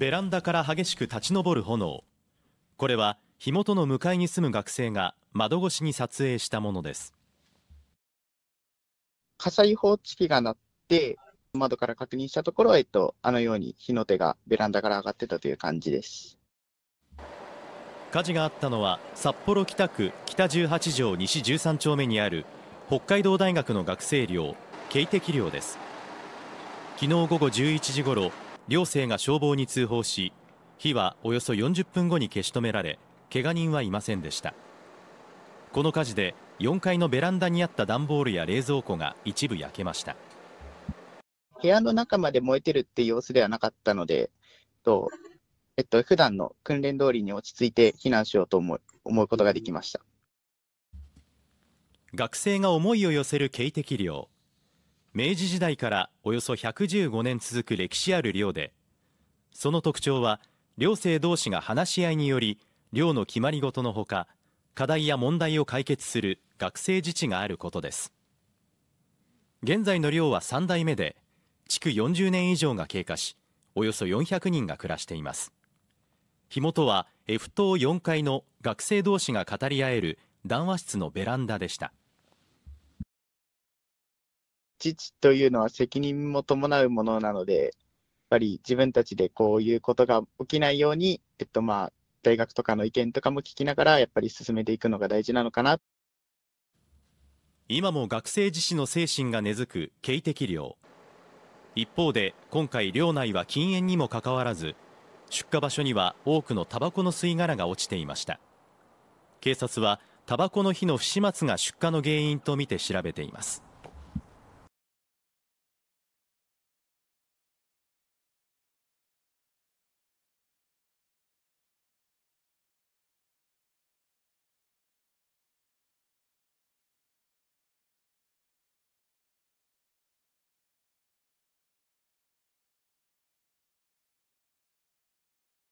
ベランダから激しく立ち上る炎これは火元の向かいに住む学生が窓越しに撮影したものです火災報知器が鳴って窓から確認したところ、へと、あのように火の手がベランダから上がってたという感じです火事があったのは札幌北区北18条西13丁目にある北海道大学の学生寮警笛寮です昨日午後11時ごろ寮生が消防に通報し火はおよそ40分後に消し止められけが人はいませんでしたこの火事で4階のベランダにあった段ボールや冷蔵庫が一部焼けました部屋の中まで燃えてるって様子ではなかったので、とえっと普段の訓練通りに落ち着いて避難しようと思う思うことができました学生が思いを寄せる警笛寮明治時代からおよそ115年続く歴史ある漁でその特徴は寮生同士が話し合いにより寮の決まり事のほか課題や問題を解決する学生自治があることです現在の寮は3代目で築40年以上が経過しおよそ400人が暮らしています火元は F 棟4階の学生同士が語り合える談話室のベランダでした父というのは責任も伴うものなので、やっぱり自分たちでこういうことが起きないように、えっとまあ、大学とかの意見とかも聞きながら、やっぱり進めていくのが大事なのかな。今も学生自身の精神が根付く警笛寮。一方で、今回寮内は禁煙にもかかわらず、出火場所には多くのタバコの吸い殻が落ちていました。警察は、タバコの火の不始末が出火の原因とみて調べています。